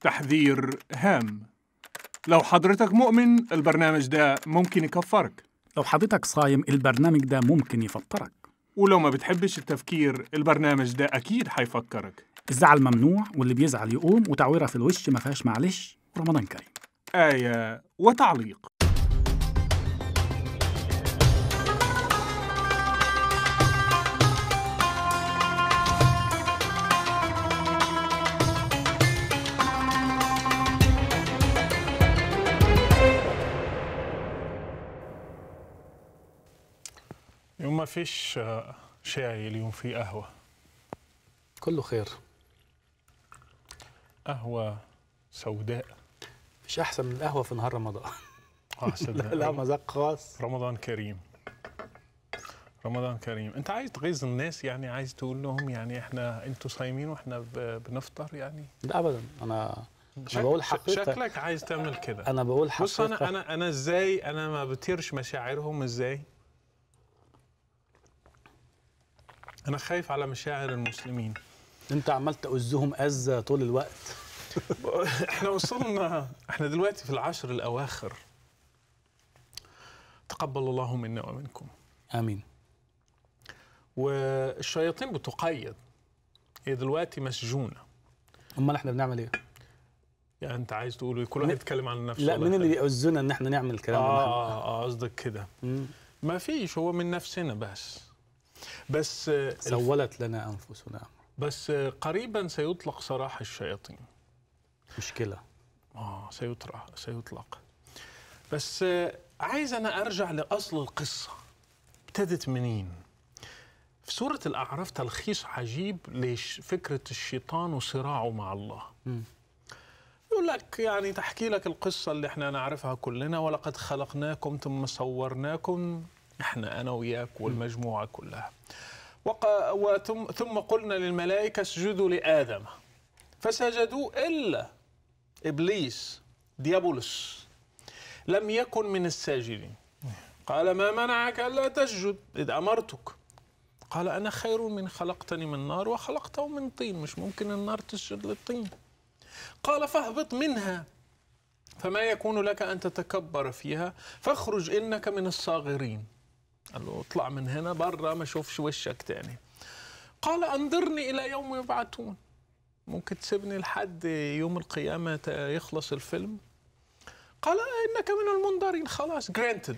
تحذير هام لو حضرتك مؤمن البرنامج ده ممكن يكفرك لو حضرتك صايم البرنامج ده ممكن يفطرك ولو ما بتحبش التفكير البرنامج ده أكيد هيفكرك الزعل ممنوع واللي بيزعل يقوم وتعويرة في الوش ما فيهاش معلش رمضان كريم آية وتعليق يوم ما فيش شاي اليوم في قهوة كله خير قهوة سوداء مش أحسن من القهوة في نهار رمضان أحسن آه، لا, لا مذاق خاص رمضان كريم رمضان كريم أنت عايز تغيظ الناس يعني عايز تقول لهم يعني إحنا أنتوا صايمين وإحنا بنفطر يعني لا أبدا أنا انا بقول حقيقه شكلك عايز تعمل كده انا بقول حقيقه بص انا انا انا ازاي انا ما بطيرش مشاعرهم ازاي انا خايف على مشاعر المسلمين انت عمال تؤزهم اذى طول الوقت احنا وصلنا احنا دلوقتي في العشر الاواخر تقبل الله منا ومنكم امين والشياطين بتقيد هي دلوقتي مسجونه امال احنا بنعمل ايه يعني انت عايز تقول إيه؟ كل واحد يتكلم عن نفسه لا مين اللي يؤذنا ان احنا نعمل الكلام ده اه, آه، قصدك كده ما فيش هو من نفسنا بس بس سولت لنا انفسنا بس قريبا سيطلق سراح الشياطين مشكله اه سيطرح سيطلق بس عايز انا ارجع لاصل القصه ابتدت منين في سورة الأعراف تلخيص عجيب لفكرة الشيطان وصراعه مع الله م. يقول لك يعني تحكي لك القصة اللي احنا نعرفها كلنا ولقد خلقناكم ثم صورناكم احنا انا وياك والمجموعه كلها وثم ثم قلنا للملائكه اسجدوا لادم فسجدوا الا ابليس ديابولس لم يكن من الساجدين قال ما منعك الا تسجد اذ امرتك قال انا خير من خلقتني من نار وخلقته من طين مش ممكن النار تسجد للطين قال فاهبط منها فما يكون لك ان تتكبر فيها فاخرج انك من الصاغرين قال له اطلع من هنا بره ما اشوفش وشك تاني قال انظرني الى يوم يبعثون ممكن تسيبني لحد يوم القيامة يخلص الفيلم قال إنك من المنظرين خلاص جرانتد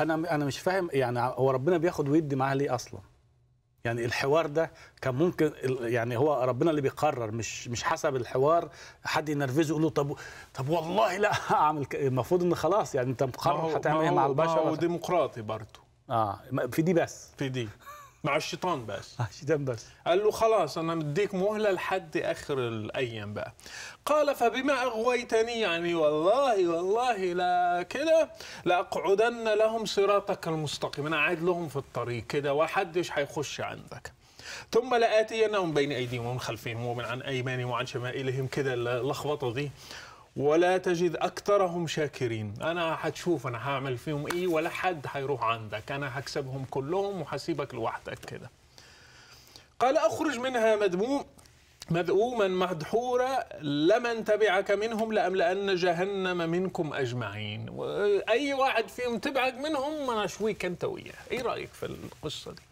أنا أنا مش فاهم يعني هو ربنا بياخد ويدي معاه ليه أصلا يعني الحوار ده كان ممكن يعني هو ربنا اللي بيقرر مش مش حسب الحوار حد ينرفزه يقول له طب طب والله لا اعمل المفروض ان خلاص يعني انت مقرر هتعمل ايه مع البشر وديمقراطي برضه اه في دي بس في دي مع الشيطان بس آه، الشيطان بس قال له خلاص انا مديك مهله لحد اخر الايام بقى قال فبما اغويتني يعني والله والله لا كده لاقعدن لهم صراطك المستقيم انا قاعد لهم في الطريق كده وحدش هيخش عندك ثم لآتينهم بين أيديهم ومن خلفهم ومن عن أيمانهم وعن شمائلهم كده اللخبطة دي ولا تجد اكثرهم شاكرين انا حتشوف انا هعمل فيهم ايه ولا حد هيروح عندك انا هكسبهم كلهم وهسيبك لوحدك كده قال اخرج منها مذموم مذءوما مدحورا لمن تبعك منهم لأملأن جهنم منكم أجمعين أي واحد فيهم تبعك منهم انا أشويك أنت وياه إيه رأيك في القصة دي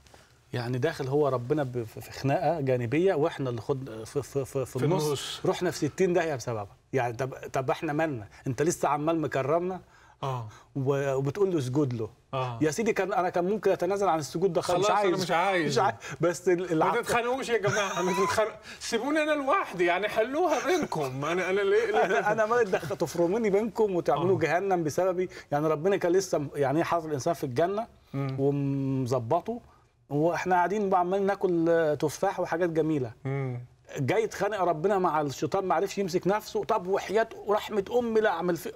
يعني داخل هو ربنا في خناقه جانبيه واحنا اللي خد في, في, في, في النص رحنا في 60 داهيه بسببها يعني طب طب احنا مالنا انت لسه عمال مكرمنا اه وبتقول له اسجد له آه. يا سيدي كان انا كان ممكن اتنازل عن السجود ده خلاص مش عايز أنا مش عايز مش عايز بس ما تتخانقوش يا جماعه ما تتخانق سيبوني انا لوحدي يعني حلوها بينكم انا انا ليه, انا, أنا ما تفرموني بينكم وتعملوا آه. جهنم بسببي يعني ربنا كان لسه يعني ايه حاطط الانسان في الجنه ومظبطه واحنا قاعدين عمال ناكل آه، تفاح وحاجات جميله جاي يتخانق ربنا مع الشيطان ما عرفش يمسك نفسه طب وحياه ورحمه امي لا اعمل في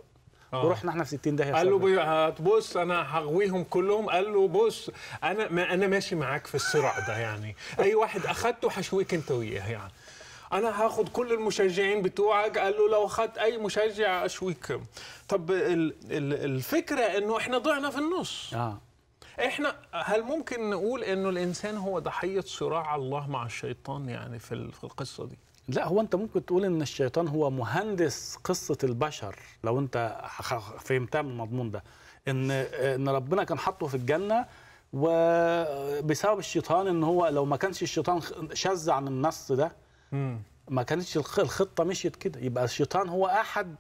آه. ورحنا احنا في 60 داهيه قال له بص انا هغويهم كلهم قال له بص انا ما انا ماشي معاك في الصراع ده يعني اي واحد اخدته هشويك انت وياه يعني انا هاخد كل المشجعين بتوعك قال له لو اخدت اي مشجع اشويك طب الفكره انه احنا ضعنا في النص آه. احنا هل ممكن نقول انه الانسان هو ضحيه صراع الله مع الشيطان يعني في القصه دي لا هو انت ممكن تقول ان الشيطان هو مهندس قصه البشر لو انت فهمتها من المضمون ده ان ان ربنا كان حاطه في الجنه وبسبب الشيطان ان هو لو ما كانش الشيطان شذ عن النص ده ما كانتش الخطه مشيت كده يبقى الشيطان هو احد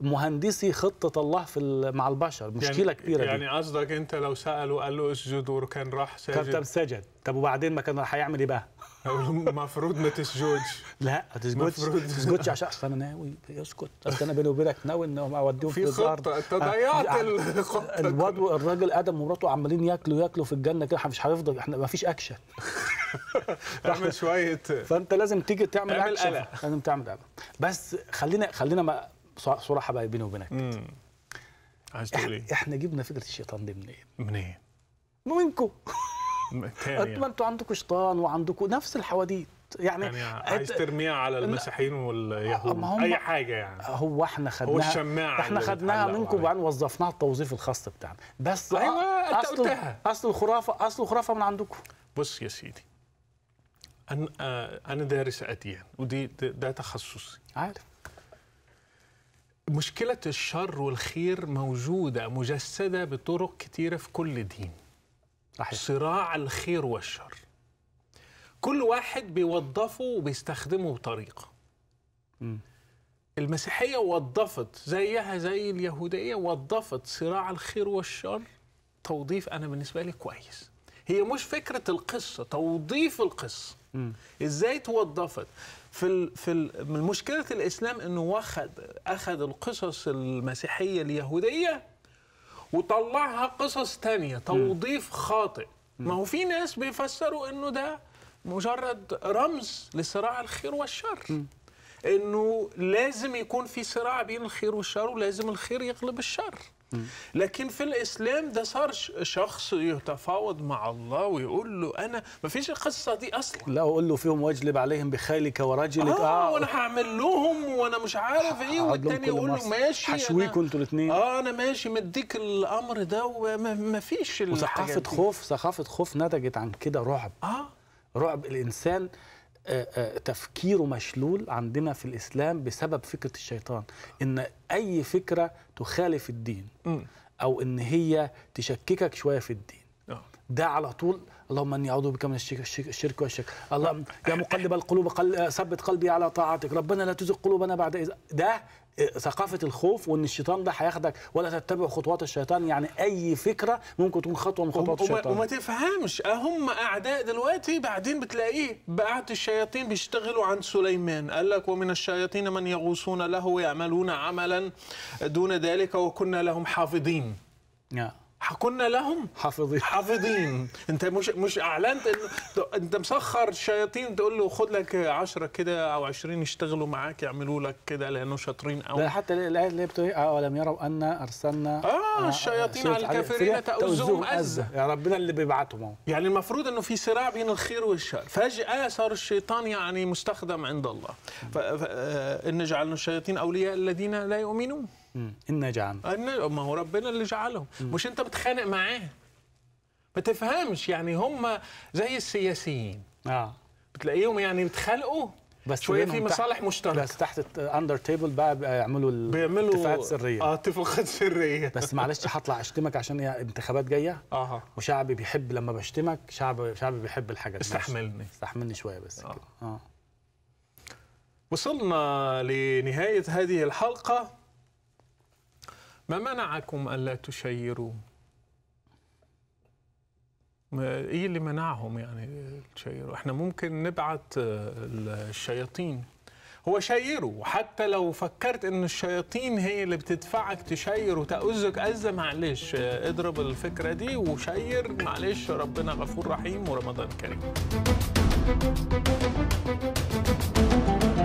مهندسي خطه الله في مع البشر يعني مشكله يعني كبيره يعني قصدك انت لو ساله قال له اسجد وكان راح سجد كان طب سجد طب وبعدين ما كان هيعمل ايه بقى؟ المفروض ما تسجدش لا ما تسجدش ما تسجدش عشان اصل انا ناوي اسكت اصل انا بيني وبينك ناوي ان هم اوديهم في الارض في خطه انت آه، ضيعت الخطه الراجل ادم ومراته عمالين ياكلوا ياكلوا في الجنه كده مش هيفضل احنا ما فيش اكشن اعمل شويه فانت لازم تيجي تعمل اكشن لازم تعمل قلق بس خلينا خلينا صراحه بقى بيني وبينك عايز تقول ايه؟ احنا جبنا فكره الشيطان دي منين؟ منين؟ منكم ما يعني. انتوا عندكم شيطان وعندكم نفس الحواديت يعني, يعني عايز ترميها على المسيحيين واليهود اي حاجه يعني هو احنا خدناها احنا خدناها منكم وبعدين وظفناها التوظيف الخاص بتاعنا بس ايوه انت أصل اصل الخرافه اصل الخرافه من عندكم بص يا سيدي انا آه، انا دارس اديان ودي ده تخصصي عارف مشكلة الشر والخير موجودة مجسدة بطرق كتيرة في كل دين صحيح. صراع الخير والشر كل واحد بيوظفه وبيستخدمه بطريقة م. المسيحية وظفت زيها زي اليهودية وظفت صراع الخير والشر توظيف أنا بالنسبة لي كويس هي مش فكرة القصة توظيف القصة م. إزاي توظفت في في من مشكله الاسلام انه واخد اخذ القصص المسيحيه اليهوديه وطلعها قصص ثانيه توظيف خاطئ ما هو في ناس بيفسروا انه ده مجرد رمز لصراع الخير والشر انه لازم يكون في صراع بين الخير والشر ولازم الخير يغلب الشر لكن في الاسلام ده صار شخص يتفاوض مع الله ويقول له انا ما فيش القصه دي اصلا لا اقول له فيهم واجلب عليهم بخالك ورجلك اه, آه وانا هعمل لهم وانا مش عارف ايه والتاني يقول له ماشي حشويك انتوا الاثنين اه انا ماشي مديك الامر ده وما فيش وثقافه خوف ثقافه خوف نتجت عن كده رعب اه رعب الانسان آه، آه، تفكيره مشلول عندنا في الإسلام بسبب فكرة الشيطان إن أي فكرة تخالف الدين أو إن هي تشككك شوية في الدين آه. ده على طول اللهم اني اعوذ بك من الشرك والشرك اللهم يا مقلب القلوب قل... ثبت قلبي على طاعتك ربنا لا تزغ قلوبنا بعد إذ ده ثقافة الخوف وان الشيطان ده هياخدك ولا تتبع خطوات الشيطان يعني اي فكرة ممكن تكون خطوة من خطوات الشيطان وما تفهمش هم اعداء دلوقتي بعدين بتلاقيه بقعة الشياطين بيشتغلوا عن سليمان قال لك ومن الشياطين من يغوصون له ويعملون عملا دون ذلك وكنا لهم حافظين yeah. كنا لهم حافظين حافظين انت مش مش اعلنت انه انت مسخر شياطين تقول له خد لك 10 كده او 20 يشتغلوا معاك يعملوا لك كده لانه شاطرين قوي لا حتى الايه اللي بتقول اولم إيه؟ آه، يروا ان ارسلنا اه الشياطين على الكافرين تؤذهم اذى يا ربنا اللي بيبعتهم اهو يعني المفروض انه في صراع بين الخير والشر فجاه صار الشيطان يعني مستخدم عند الله آه، ان جعلنا الشياطين اولياء الذين لا يؤمنون الناجي عنه ما هو ربنا اللي جعلهم مش انت بتخانق معاه ما تفهمش يعني هم زي السياسيين اه بتلاقيهم يعني بيتخانقوا بس شويه في مصالح مشتركه بس تحت اندر تيبل بقى بيعملوا بيعملوا اتفاقات سريه اه اتفاقات سريه بس معلش هطلع اشتمك عشان انتخابات جايه اه وشعبي بيحب لما بشتمك شعب شعبي بيحب الحاجه دي استحملني استحملني شويه بس آه. كده اه وصلنا لنهايه هذه الحلقه ما منعكم ألا تشيروا؟ ايه اللي منعهم يعني تشيروا؟ احنا ممكن نبعت آه، الشياطين هو شيره حتى لو فكرت ان الشياطين هي اللي بتدفعك تشير وتأذك أذى معلش آه، اضرب الفكرة دي وشير معلش ربنا غفور رحيم ورمضان كريم